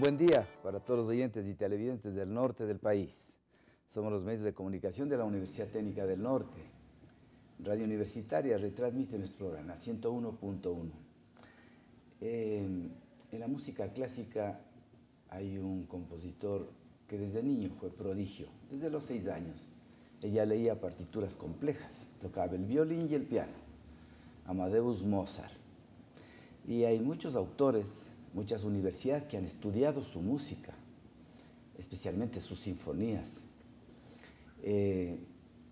buen día para todos los oyentes y televidentes del norte del país. Somos los medios de comunicación de la Universidad Técnica del Norte. Radio Universitaria retransmite nuestro programa 101.1. en la música clásica hay un compositor que desde niño fue prodigio, desde los seis años. Ella leía partituras complejas, tocaba el violín y el piano. Amadeus Mozart. Y hay muchos autores muchas universidades que han estudiado su música, especialmente sus sinfonías. Eh,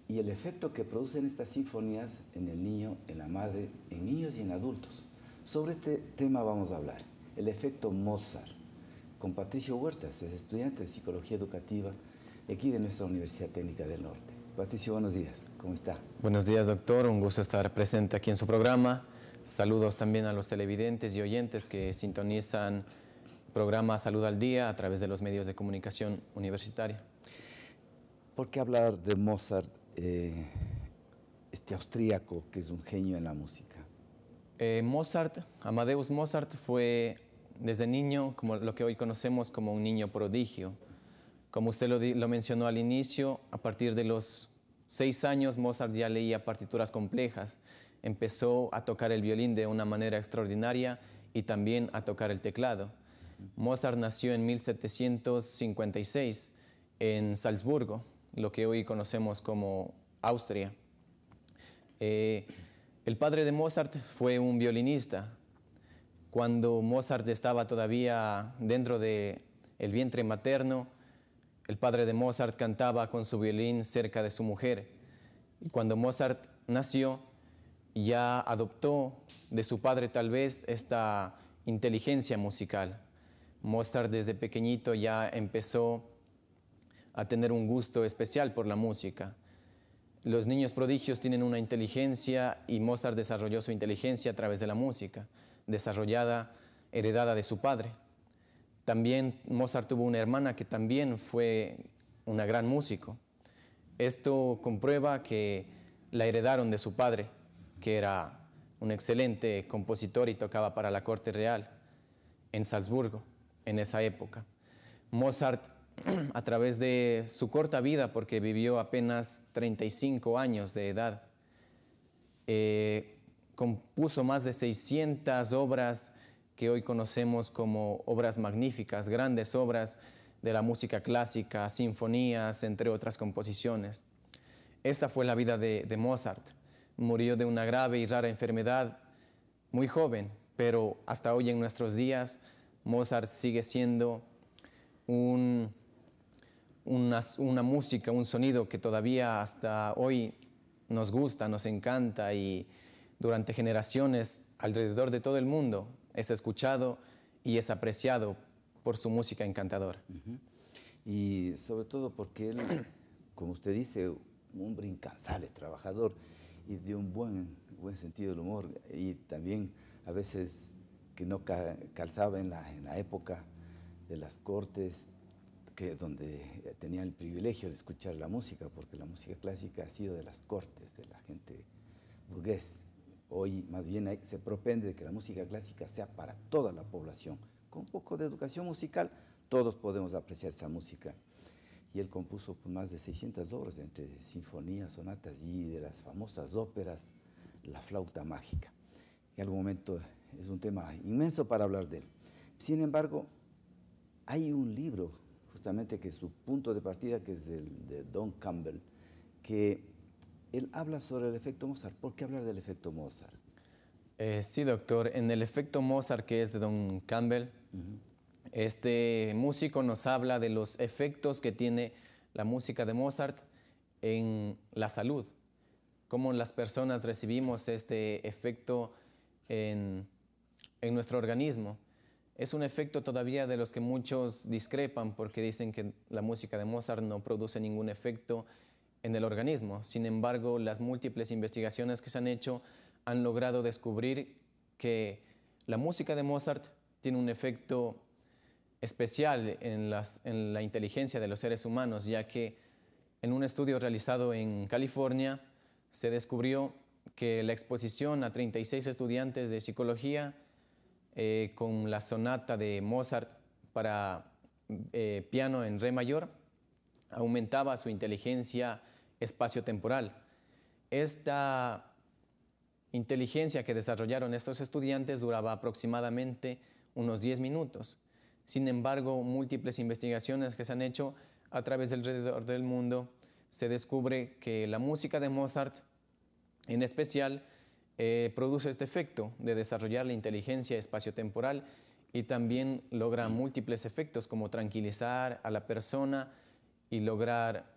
y el efecto que producen estas sinfonías en el niño, en la madre, en niños y en adultos. Sobre este tema vamos a hablar, el efecto Mozart, con Patricio Huertas, es estudiante de Psicología Educativa aquí de nuestra Universidad Técnica del Norte. Patricio, buenos días, ¿cómo está? Buenos días, doctor, un gusto estar presente aquí en su programa. Saludos también a los televidentes y oyentes que sintonizan programa Salud al Día a través de los medios de comunicación universitaria. ¿Por qué hablar de Mozart, eh, este austríaco que es un genio en la música? Eh, Mozart, Amadeus Mozart fue desde niño como lo que hoy conocemos como un niño prodigio. Como usted lo mencionó al inicio, a partir de los seis años Mozart ya leía partituras complejas empezó a tocar el violín de una manera extraordinaria y también a tocar el teclado. Mozart nació en 1756 en Salzburgo, lo que hoy conocemos como Austria. Eh, el padre de Mozart fue un violinista. Cuando Mozart estaba todavía dentro del el vientre materno, el padre de Mozart cantaba con su violín cerca de su mujer. Y cuando Mozart nació, ya adoptó de su padre tal vez esta inteligencia musical. Mozart desde pequeñito ya empezó a tener un gusto especial por la música. Los niños prodigios tienen una inteligencia y Mozart desarrolló su inteligencia a través de la música, desarrollada, heredada de su padre. También Mozart tuvo una hermana que también fue una gran músico. Esto comprueba que la heredaron de su padre que era un excelente compositor y tocaba para la corte real en Salzburgo en esa época. Mozart, a través de su corta vida, porque vivió apenas 35 años de edad, eh, compuso más de 600 obras que hoy conocemos como obras magníficas, grandes obras de la música clásica, sinfonías, entre otras composiciones. Esta fue la vida de Mozart murió de una grave y rara enfermedad muy joven, pero hasta hoy en nuestros días Mozart sigue siendo una, música, un sonido que todavía hasta hoy nos gusta, nos encanta y durante generaciones alrededor de todo el mundo es escuchado y es apreciado por su música encantadora. Y sobre todo porque él, como usted dice, un hombre trabajador y de un buen, buen sentido del humor y también a veces que no calzaba en la, en la época de las cortes, que donde tenía el privilegio de escuchar la música, porque la música clásica ha sido de las cortes, de la gente burgués. Hoy más bien se propende que la música clásica sea para toda la población. Con un poco de educación musical todos podemos apreciar esa música y él compuso pues, más de 600 obras entre sinfonías, sonatas y de las famosas óperas, La flauta mágica. En algún momento es un tema inmenso para hablar de él. Sin embargo, hay un libro, justamente que es su punto de partida, que es el de Don Campbell, que él habla sobre el efecto Mozart. ¿Por qué hablar del efecto Mozart? Eh, sí, doctor. En el efecto Mozart, que es de Don Campbell, este músico nos habla de los efectos que tiene la música de Mozart en la salud, cómo las personas recibimos este efecto en, nuestro organismo. Es un efecto todavía de los que muchos discrepan porque dicen que la música de Mozart no produce ningún efecto en el organismo. Sin embargo, las múltiples investigaciones que se han hecho han logrado descubrir que la música de Mozart tiene un efecto especial en, la inteligencia de los seres humanos, ya que en un estudio realizado en California se descubrió que la exposición a 36 estudiantes de psicología eh, con la sonata de Mozart para eh, piano en re mayor aumentaba su inteligencia espaciotemporal. Esta inteligencia que desarrollaron estos estudiantes duraba aproximadamente unos 10 minutos sin embargo, múltiples investigaciones que se han hecho a través del alrededor del mundo se descubre que la música de Mozart, en especial, eh, produce este efecto de desarrollar la inteligencia espaciotemporal y también logra mm. múltiples efectos como tranquilizar a la persona y lograr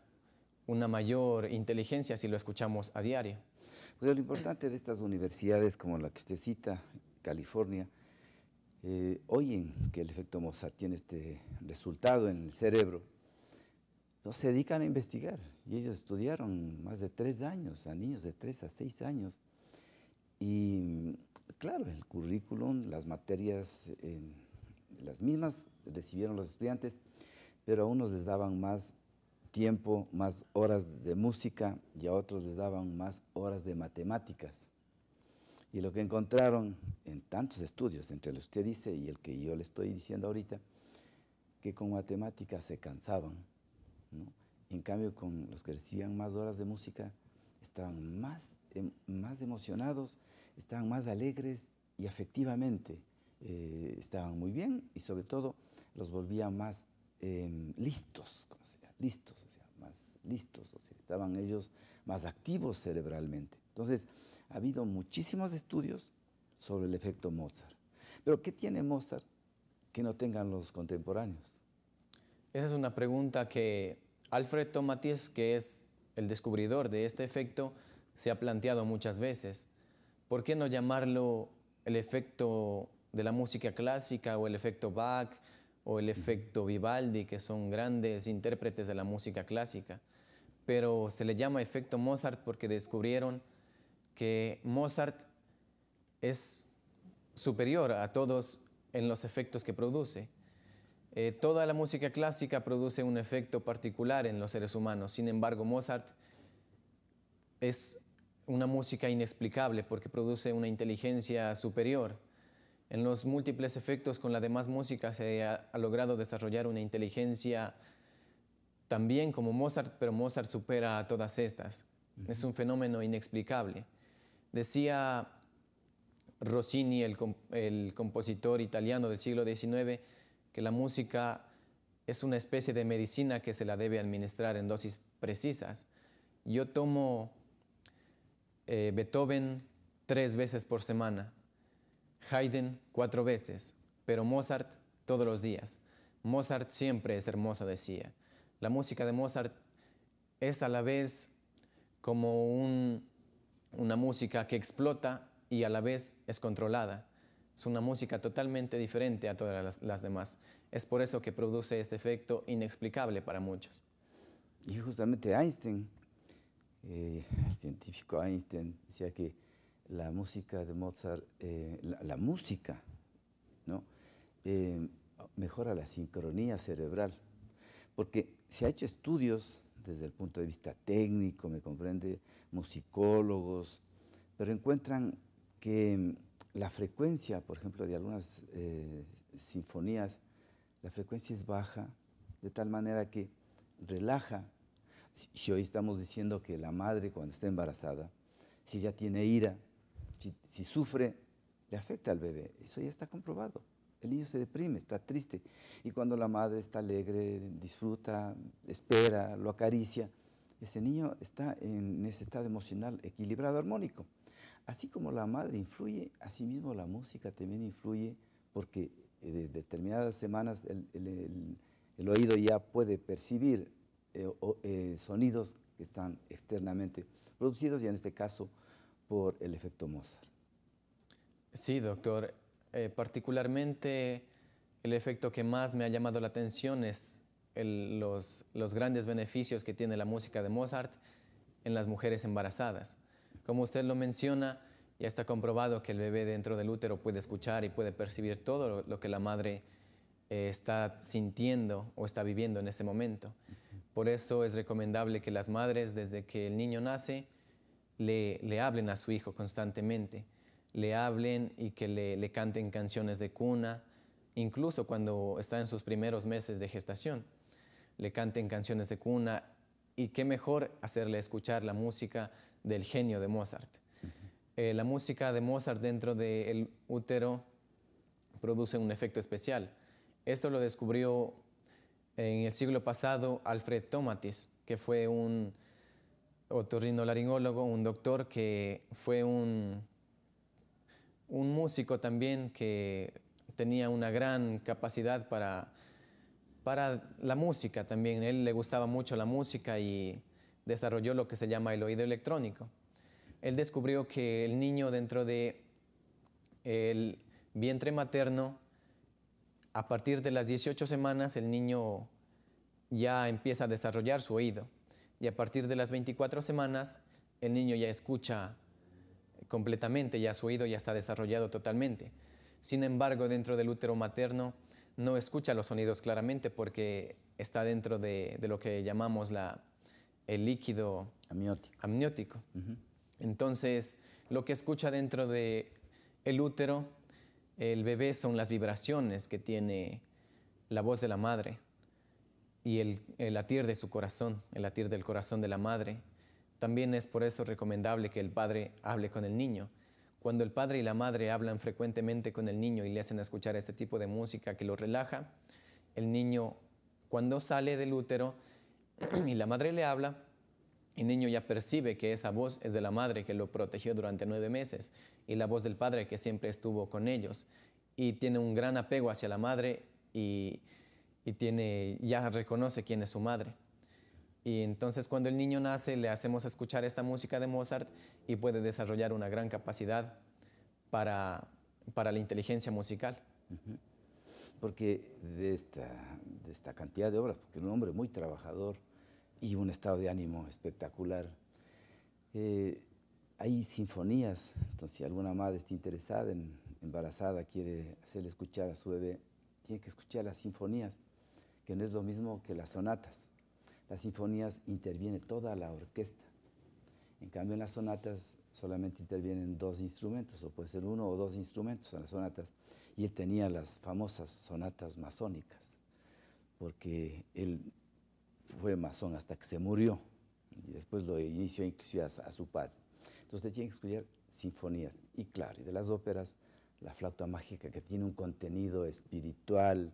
una mayor inteligencia si lo escuchamos a diario. Pues, lo importante de estas universidades como la que usted cita, California, eh, oyen que el efecto Mozart tiene este resultado en el cerebro, no se dedican a investigar. Y ellos estudiaron más de tres años, a niños de tres a seis años. Y claro, el currículum, las materias, eh, las mismas recibieron los estudiantes, pero a unos les daban más tiempo, más horas de música y a otros les daban más horas de matemáticas. Y lo que encontraron en tantos estudios, entre lo que usted dice y el que yo le estoy diciendo ahorita, que con matemáticas se cansaban, ¿no? En cambio, con los que recibían más horas de música, estaban más, em, más emocionados, estaban más alegres y afectivamente eh, estaban muy bien y sobre todo los volvía más em, listos, se llama, listos, o sea, más listos, o sea, estaban ellos más activos cerebralmente. Entonces, ha habido muchísimos estudios sobre el efecto Mozart. Pero ¿qué tiene Mozart que no tengan los contemporáneos? Esa es una pregunta que Alfred Matías, que es el descubridor de este efecto, se ha planteado muchas veces. ¿Por qué no llamarlo el efecto de la música clásica o el efecto Bach o el efecto Vivaldi, que son grandes intérpretes de la música clásica? Pero se le llama efecto Mozart porque descubrieron que Mozart es superior a todos en los efectos que produce. Eh, toda la música clásica produce un efecto particular en los seres humanos. Sin embargo, Mozart es una música inexplicable porque produce una inteligencia superior. En los múltiples efectos con la demás música se ha, logrado desarrollar una inteligencia también como Mozart, pero Mozart supera a todas estas. Es un fenómeno inexplicable. Decía Rossini, el, compositor italiano del siglo XIX, que la música es una especie de medicina que se la debe administrar en dosis precisas. Yo tomo eh, Beethoven tres veces por semana, Haydn cuatro veces, pero Mozart todos los días. Mozart siempre es hermosa, decía. La música de Mozart es a la vez como un una música que explota y a la vez es controlada. Es una música totalmente diferente a todas las, demás. Es por eso que produce este efecto inexplicable para muchos. Y justamente Einstein, eh, el científico Einstein, decía que la música de Mozart, eh, la, música, ¿no? Eh, mejora la sincronía cerebral. Porque se ha hecho estudios desde el punto de vista técnico, me comprende, musicólogos, pero encuentran que mm, la frecuencia, por ejemplo, de algunas eh, sinfonías, la frecuencia es baja, de tal manera que relaja. Si hoy estamos diciendo que la madre cuando está embarazada, si ya tiene ira, si sufre, le afecta al bebé. Eso ya está comprobado. El niño se deprime, está triste. Y cuando la madre está alegre, disfruta, espera, lo acaricia, ese niño está en ese estado emocional equilibrado, armónico. Así como la madre influye, asimismo la música también influye porque eh, de determinadas semanas el, oído ya puede percibir eh, eh, sonidos que están externamente producidos y en este caso por el efecto Mozart. Sí, doctor. Eh, particularmente el efecto que más me ha llamado la atención es los, grandes beneficios que tiene la música de Mozart en las mujeres embarazadas. Como usted lo menciona, ya está comprobado que el bebé dentro del útero puede escuchar y puede percibir todo lo que la madre eh, está sintiendo o está viviendo en ese momento. Por eso es recomendable que las madres, desde que el niño nace, le hablen a su hijo constantemente le hablen y que le, canten canciones de cuna, incluso cuando está en sus primeros meses de gestación. Le canten canciones de cuna y qué mejor hacerle escuchar la música del genio de Mozart. Eh, la música de Mozart dentro del útero produce un efecto especial. Esto lo descubrió en el siglo pasado Alfred Tomatis, que fue un otorrinolaringólogo, un doctor que fue un un músico también que tenía una gran capacidad para, para la música también. él le gustaba mucho la música y desarrolló lo que se llama el oído electrónico. Él descubrió que el niño dentro de el vientre materno, a partir de las 18 semanas, el niño ya empieza a desarrollar su oído. Y a partir de las 24 semanas, el niño ya escucha completamente, ya su oído ya está desarrollado totalmente. Sin embargo, dentro del útero materno no escucha los sonidos claramente porque está dentro de, lo que llamamos el líquido amniótico. Entonces, lo que escucha dentro del el útero el bebé son las vibraciones que tiene la voz de la madre y el latir de su corazón, el latir del corazón de la madre. También es por eso recomendable que el padre hable con el niño. Cuando el padre y la madre hablan frecuentemente con el niño y le hacen escuchar este tipo de música que lo relaja, el niño cuando sale del útero y la madre le habla, el niño ya percibe que esa voz es de la madre que lo protegió durante nueve meses y la voz del padre que siempre estuvo con ellos. Y tiene un gran apego hacia la madre y, ya reconoce quién es su madre. Y entonces cuando el niño nace le hacemos escuchar esta música de Mozart y puede desarrollar una gran capacidad para, la inteligencia musical. Porque de esta, de esta cantidad de obras, porque un hombre muy trabajador y un estado de ánimo espectacular, eh, hay sinfonías, entonces si alguna madre está interesada, en, embarazada, quiere hacerle escuchar a su bebé, tiene que escuchar las sinfonías, que no es lo mismo que las sonatas las sinfonías interviene toda la orquesta. En cambio, en las sonatas solamente intervienen dos instrumentos, o puede ser uno o dos instrumentos en las sonatas. Y él tenía las famosas sonatas masónicas, porque él fue masón hasta que se murió, y después lo inició inclusive a, su padre. Entonces, tiene que estudiar sinfonías, y claro, y de las óperas, la flauta mágica, que tiene un contenido espiritual,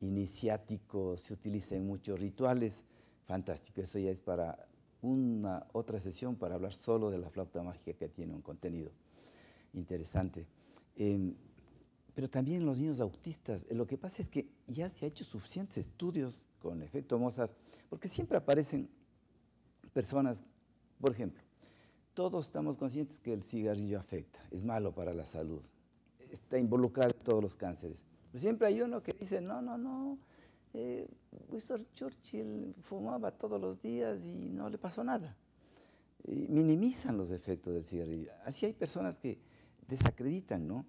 iniciático, se utiliza en muchos rituales. Fantástico, eso ya es para una otra sesión para hablar solo de la flauta mágica que tiene un contenido interesante. Em, pero también los niños autistas. Eh, lo que pasa es que ya se han hecho suficientes estudios con efecto Mozart, porque siempre aparecen personas, por ejemplo, todos estamos conscientes que el cigarrillo afecta, es malo para la salud, está involucrado en todos los cánceres. Pero siempre hay uno que dice, no, no, no, eh, Winston Churchill fumaba todos los días y no le pasó nada. Eh, minimizan los efectos del cigarrillo. Así hay personas que desacreditan, ¿no?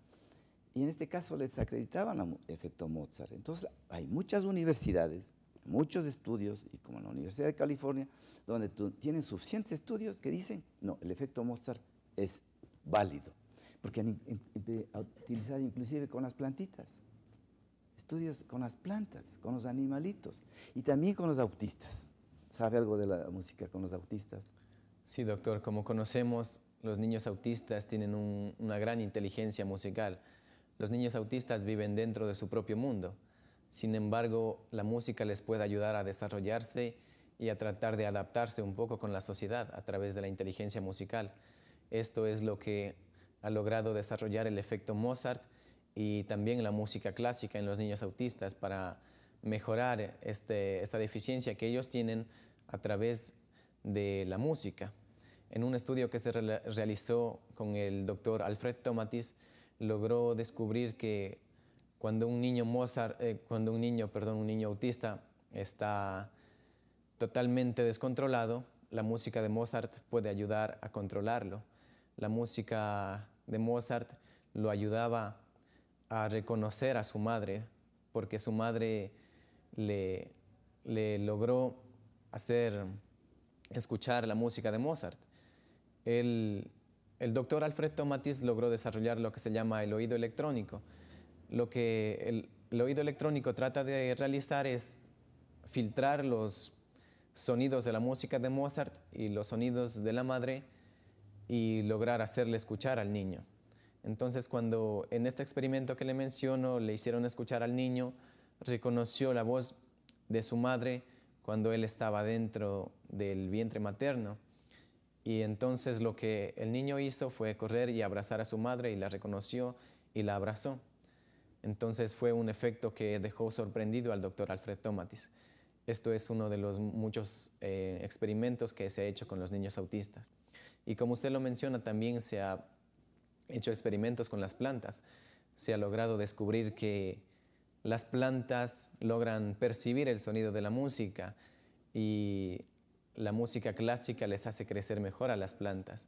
Y en este caso le desacreditaban el efecto Mozart. Entonces hay muchas universidades, muchos estudios, y como la Universidad de California, donde tienen suficientes estudios que dicen, no, el efecto Mozart es válido. Porque han utilizado inclusive con las plantitas estudios con las plantas, con los animalitos y también con los autistas. ¿Sabe algo de la música con los autistas? Sí, doctor, como conocemos, los niños autistas tienen una gran inteligencia musical. Los niños autistas viven dentro de su propio mundo. Sin embargo, la música les puede ayudar a desarrollarse y a tratar de adaptarse un poco con la sociedad a través de la inteligencia musical. Esto es lo que ha logrado desarrollar el efecto Mozart, y también la música clásica en los niños autistas para mejorar este, esta deficiencia que ellos tienen a través de la música. En un estudio que se realizó con el doctor Alfred Tomatis, logró descubrir que cuando un niño Mozart, eh, cuando un niño, perdón, un niño autista está totalmente descontrolado, la música de Mozart puede ayudar a controlarlo. La música de Mozart lo ayudaba a reconocer a su madre, porque su madre le, logró hacer escuchar la música de Mozart. El, doctor Alfredo Tomatis logró desarrollar lo que se llama el oído electrónico. Lo que el oído electrónico trata de realizar es filtrar los sonidos de la música de Mozart y los sonidos de la madre y lograr hacerle escuchar al niño. Entonces, cuando en este experimento que le menciono le hicieron escuchar al niño, reconoció la voz de su madre cuando él estaba dentro del vientre materno. Y entonces lo que el niño hizo fue correr y abrazar a su madre y la reconoció y la abrazó. Entonces fue un efecto que dejó sorprendido al doctor Alfred Tomatis. Esto es uno de los muchos eh, experimentos que se ha hecho con los niños autistas. Y como usted lo menciona, también se ha hecho experimentos con las plantas, se ha logrado descubrir que las plantas logran percibir el sonido de la música y la música clásica les hace crecer mejor a las plantas.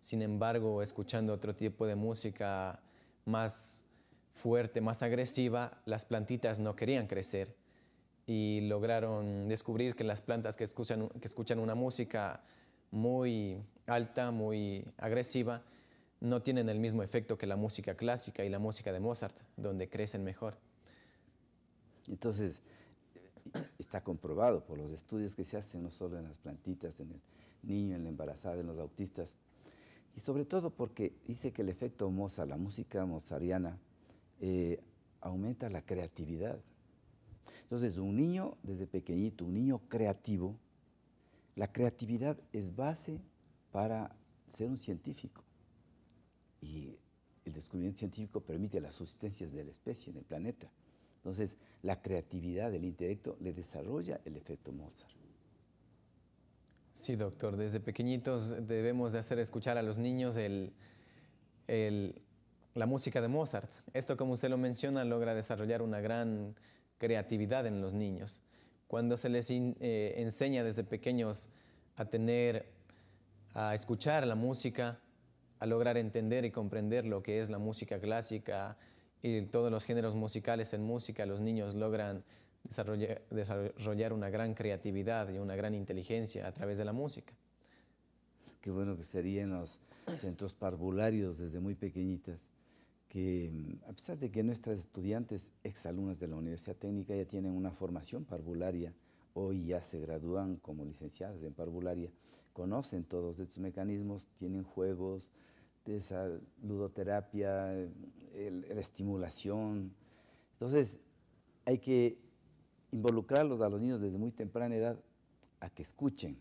Sin embargo, escuchando otro tipo de música más fuerte, más agresiva, las plantitas no querían crecer y lograron descubrir que las plantas que escuchan, que escuchan una música muy alta, muy agresiva, no tienen el mismo efecto que la música clásica y la música de Mozart, donde crecen mejor. Entonces, está comprobado por los estudios que se hacen, no solo en las plantitas, en el niño, en la embarazada, en los autistas, y sobre todo porque dice que el efecto Mozart, la música mozariana, eh, aumenta la creatividad. Entonces, un niño desde pequeñito, un niño creativo, la creatividad es base para ser un científico. Y el descubrimiento científico permite las sustancias de la especie en el planeta. Entonces, la creatividad del intelecto le desarrolla el efecto Mozart. Sí, doctor, desde pequeñitos debemos de hacer escuchar a los niños el, el, la música de Mozart. Esto, como usted lo menciona, logra desarrollar una gran creatividad en los niños. Cuando se les eh, enseña desde pequeños a tener, a escuchar la música, a lograr entender y comprender lo que es la música clásica y todos los géneros musicales en música, los niños logran desarrollar, una gran creatividad y una gran inteligencia a través de la música. Qué bueno que serían los centros parvularios desde muy pequeñitas, que mm, a pesar de que nuestras estudiantes exalumnas de la Universidad Técnica ya tienen una formación parvularia, hoy ya se gradúan como licenciadas en parvularia, conocen todos estos mecanismos, tienen juegos, de esa ludoterapia, la estimulación. Entonces, hay que involucrarlos a los niños desde muy temprana edad a que escuchen,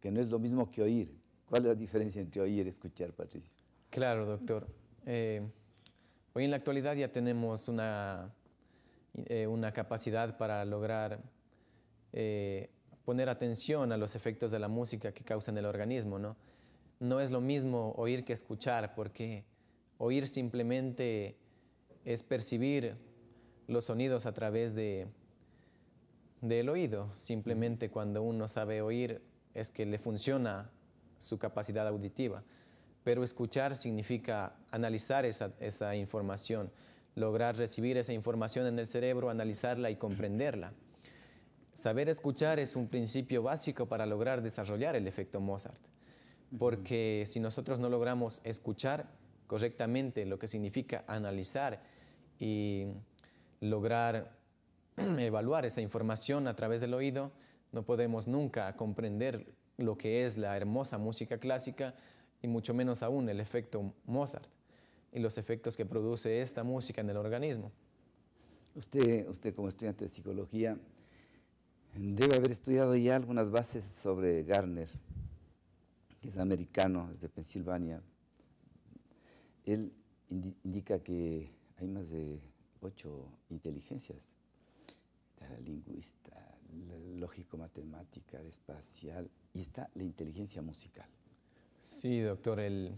que no es lo mismo que oír. ¿Cuál es la diferencia entre oír y escuchar, Patricio? Claro, doctor. Eh, hoy en la actualidad ya tenemos una, eh, una capacidad para lograr eh, poner atención a los efectos de la música que causan el organismo, ¿no? no es lo mismo oír que escuchar, porque oír simplemente es percibir los sonidos a través de, del oído. Simplemente cuando uno sabe oír es que le funciona su capacidad auditiva. Pero escuchar significa analizar esa información, lograr recibir esa información en el cerebro, analizarla y comprenderla. Saber escuchar es un principio básico para lograr desarrollar el efecto Mozart porque si nosotros no logramos escuchar correctamente lo que significa analizar y lograr evaluar esa información a través del oído, no podemos nunca comprender lo que es la hermosa música clásica y mucho menos aún el efecto Mozart y los efectos que produce esta música en el organismo. Usted, usted como estudiante de psicología, debe haber estudiado ya algunas bases sobre Garner que es americano, es de Pensilvania, él indica que hay más de ocho inteligencias. Está la lingüista, la lógico-matemática, la espacial y está la inteligencia musical. Sí, doctor, el,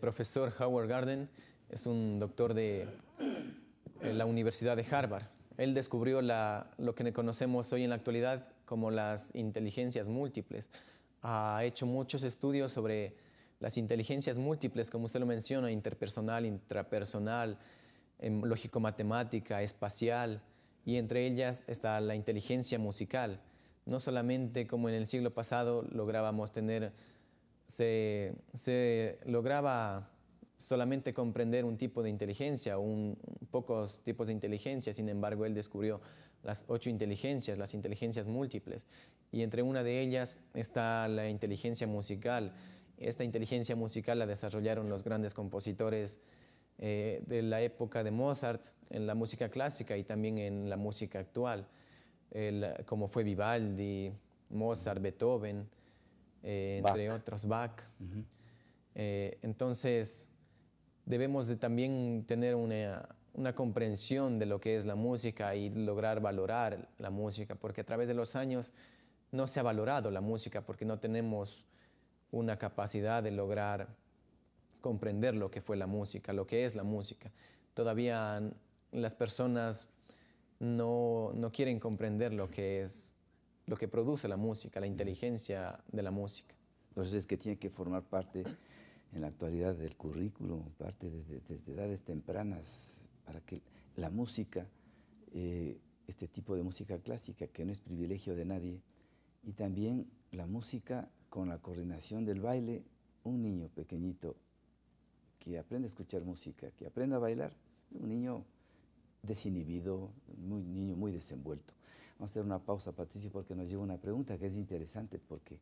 profesor Howard Garden es un doctor de la Universidad de Harvard. Él descubrió lo que conocemos hoy en la actualidad como las inteligencias múltiples ha hecho muchos estudios sobre las inteligencias múltiples, como usted lo menciona, interpersonal, intrapersonal, em, lógico-matemática, espacial, y entre ellas está la inteligencia musical. No solamente como en el siglo pasado lográbamos tener, se, lograba solamente comprender un tipo de inteligencia, un, pocos tipos de inteligencia, sin embargo él descubrió las ocho inteligencias, las inteligencias múltiples. Y entre una de ellas está la inteligencia musical. Esta inteligencia musical la desarrollaron los grandes compositores eh, de la época de Mozart en la música clásica y también en la música actual, como fue Vivaldi, Mozart, Beethoven, eh, entre otros, Bach. Eh, entonces, debemos de también tener una una comprensión de lo que es la música y lograr valorar la música, porque a través de los años no se ha valorado la música porque no tenemos una capacidad de lograr comprender lo que fue la música, lo que es la música. Todavía las personas no, quieren comprender lo que es, lo que produce la música, la inteligencia de la música. Entonces es que tiene que formar parte en la actualidad del currículum, parte desde, desde edades tempranas, para que la música, eh, este tipo de música clásica, que no es privilegio de nadie, y también la música con la coordinación del baile, un niño pequeñito que aprende a escuchar música, que aprenda a bailar, un niño desinhibido, un niño muy desenvuelto. Vamos a hacer una pausa, Patricio, porque nos lleva una pregunta que es interesante, porque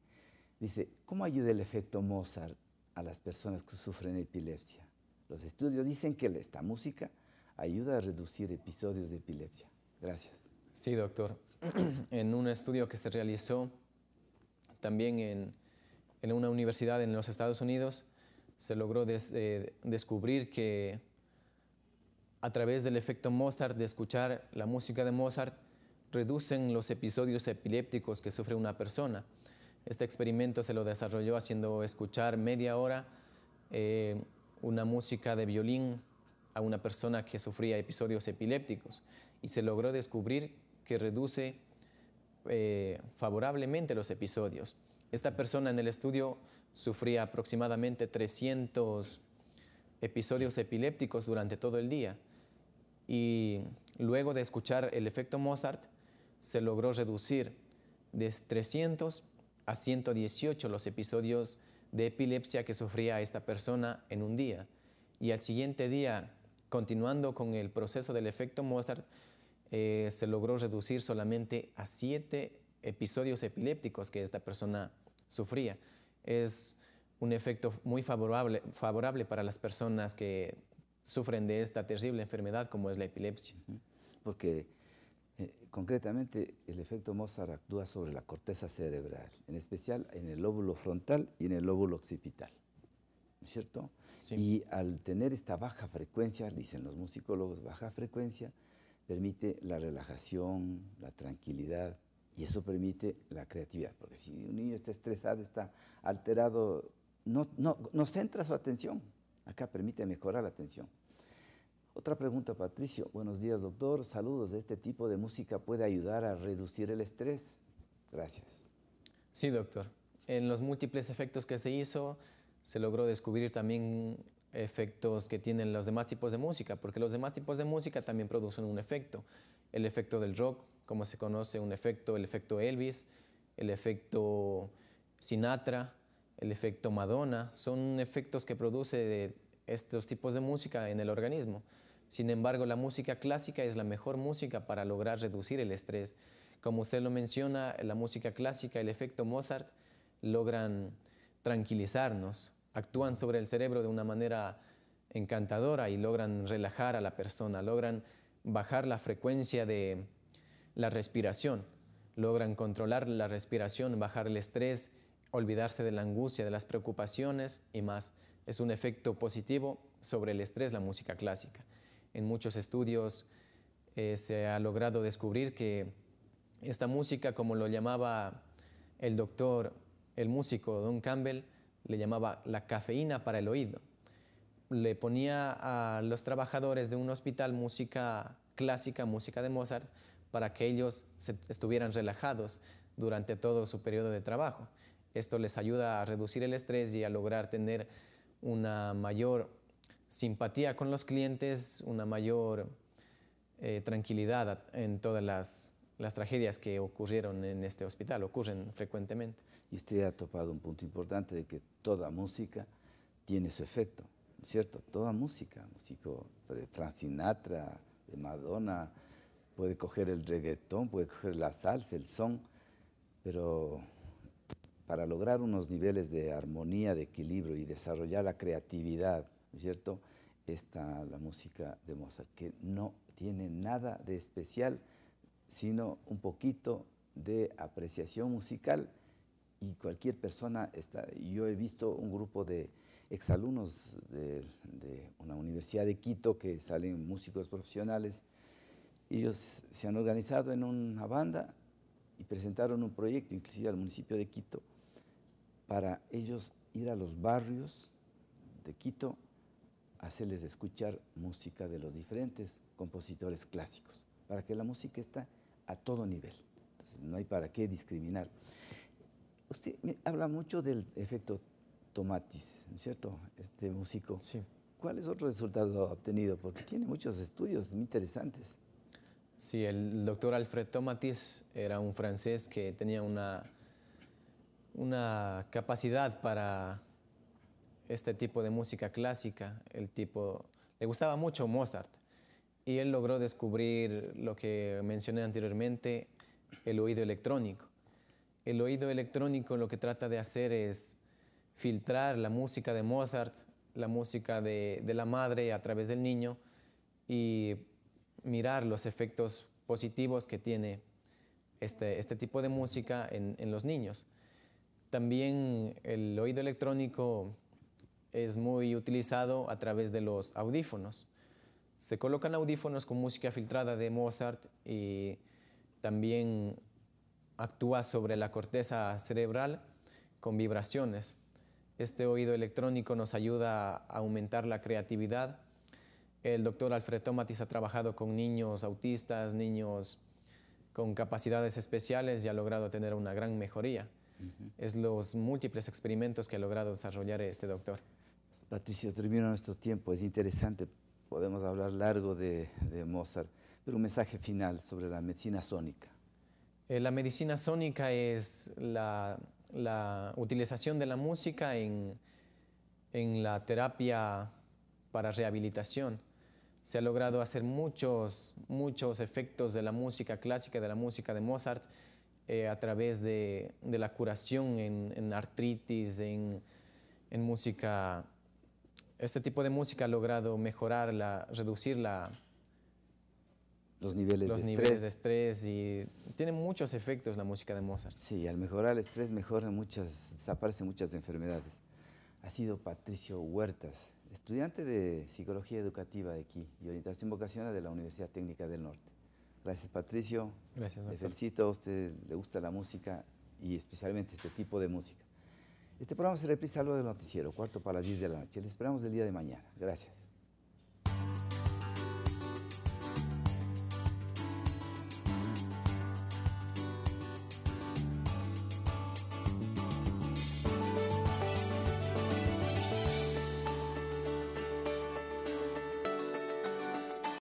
dice, ¿cómo ayuda el efecto Mozart a las personas que sufren epilepsia? Los estudios dicen que esta música ayuda a reducir episodios de epilepsia. Gracias. Sí, doctor. en un estudio que se realizó también en, una universidad en los Estados Unidos, se logró eh, descubrir que a través del efecto Mozart, de escuchar la música de Mozart, reducen los episodios epilépticos que sufre una persona. Este experimento se lo desarrolló haciendo escuchar media hora eh, una música de violín a una persona que sufría episodios epilépticos y se logró descubrir que reduce eh, favorablemente los episodios. Esta persona en el estudio sufría aproximadamente 300 episodios epilépticos durante todo el día y luego de escuchar el efecto Mozart se logró reducir de 300 a 118 los episodios de epilepsia que sufría esta persona en un día y al siguiente día Continuando con el proceso del efecto Mozart, eh, se logró reducir solamente a siete episodios epilépticos que esta persona sufría. Es un efecto muy favorable, favorable para las personas que sufren de esta terrible enfermedad como es la epilepsia. Porque eh, concretamente el efecto Mozart actúa sobre la corteza cerebral, en especial en el lóbulo frontal y en el lóbulo occipital cierto? Y al tener esta baja frecuencia, dicen los musicólogos, baja frecuencia, permite la relajación, la tranquilidad, y eso permite la creatividad, porque si un niño está estresado, está alterado, no, no, no centra su atención. Acá permite mejorar la atención. Otra pregunta, Patricio. Buenos días, doctor. Saludos. ¿Este tipo de música puede ayudar a reducir el estrés? Gracias. Sí, doctor. En los múltiples efectos que se hizo, se logró descubrir también efectos que tienen los demás tipos de música, porque los demás tipos de música también producen un efecto. El efecto del rock, como se conoce, un efecto, el efecto Elvis, el efecto Sinatra, el efecto Madonna, son efectos que produce estos tipos de música en el organismo. Sin embargo, la música clásica es la mejor música para lograr reducir el estrés. Como usted lo menciona, la música clásica, el efecto Mozart, logran tranquilizarnos, actúan sobre el cerebro de una manera encantadora y logran relajar a la persona, logran bajar la frecuencia de la respiración, logran controlar la respiración, bajar el estrés, olvidarse de la angustia, de las preocupaciones y más. Es un efecto positivo sobre el estrés la música clásica. En muchos estudios eh, se ha logrado descubrir que esta música, como lo llamaba el doctor el músico Don Campbell le llamaba la cafeína para el oído. Le ponía a los trabajadores de un hospital música clásica, música de Mozart, para que ellos se estuvieran relajados durante todo su periodo de trabajo. Esto les ayuda a reducir el estrés y a lograr tener una mayor simpatía con los clientes, una mayor eh, tranquilidad en todas las las tragedias que ocurrieron en este hospital ocurren frecuentemente. Y usted ha topado un punto importante de que toda música tiene su efecto, ¿cierto? Toda música, músico de Frank Sinatra, de Madonna, puede coger el reggaetón, puede coger la salsa, el son, pero para lograr unos niveles de armonía, de equilibrio y desarrollar la creatividad, ¿cierto? Está la música de Mozart, que no tiene nada de especial sino un poquito de apreciación musical y cualquier persona está, yo he visto un grupo de exalumnos de, una universidad de Quito que salen músicos profesionales, ellos se han organizado en una banda y presentaron un proyecto, inclusive al municipio de Quito, para ellos ir a los barrios de Quito a hacerles escuchar música de los diferentes compositores clásicos, para que la música está a todo nivel. no hay para qué discriminar. Usted me habla mucho del efecto Tomatis, ¿no es cierto? Este músico. Sí. ¿Cuál es otro resultado obtenido? Porque tiene muchos estudios muy interesantes. Sí, el doctor Alfred Tomatis era un francés que tenía una, una capacidad para este tipo de música clásica. El tipo, le gustaba mucho Mozart, y él logró descubrir lo que mencioné anteriormente, el oído electrónico. El oído electrónico lo que trata de hacer es filtrar la música de Mozart, la música de, la madre a través del niño y mirar los efectos positivos que tiene este, este tipo de música en los niños. También el oído electrónico es muy utilizado a través de los audífonos se colocan audífonos con música filtrada de Mozart y también actúa sobre la corteza cerebral con vibraciones. Este oído electrónico nos ayuda a aumentar la creatividad. El doctor Alfred Tomatis ha trabajado con niños autistas, niños con capacidades especiales y ha logrado tener una gran mejoría. Es los múltiples experimentos que ha logrado desarrollar este doctor. Patricio, termina nuestro tiempo. Es interesante podemos hablar largo de, Mozart, pero un mensaje final sobre la medicina sónica. Eh, la medicina sónica es la, utilización de la música en, la terapia para rehabilitación se ha logrado hacer muchos, muchos efectos de la música clásica, de la música de Mozart, eh, a través de, la curación en, artritis, en, en música este tipo de música ha logrado mejorarla, reducir la, los niveles, los de, niveles estrés. de estrés y tiene muchos efectos la música de Mozart. Sí, al mejorar el estrés mejora muchas, desaparecen muchas enfermedades. Ha sido Patricio Huertas, estudiante de Psicología Educativa de aquí y Orientación Vocacional de la Universidad Técnica del Norte. Gracias Patricio. Gracias. Doctor. Le felicito, a usted le gusta la música y especialmente este tipo de música. Este programa se reprisa luego del noticiero, cuarto para las 10 de la noche. Les esperamos el día de mañana. Gracias.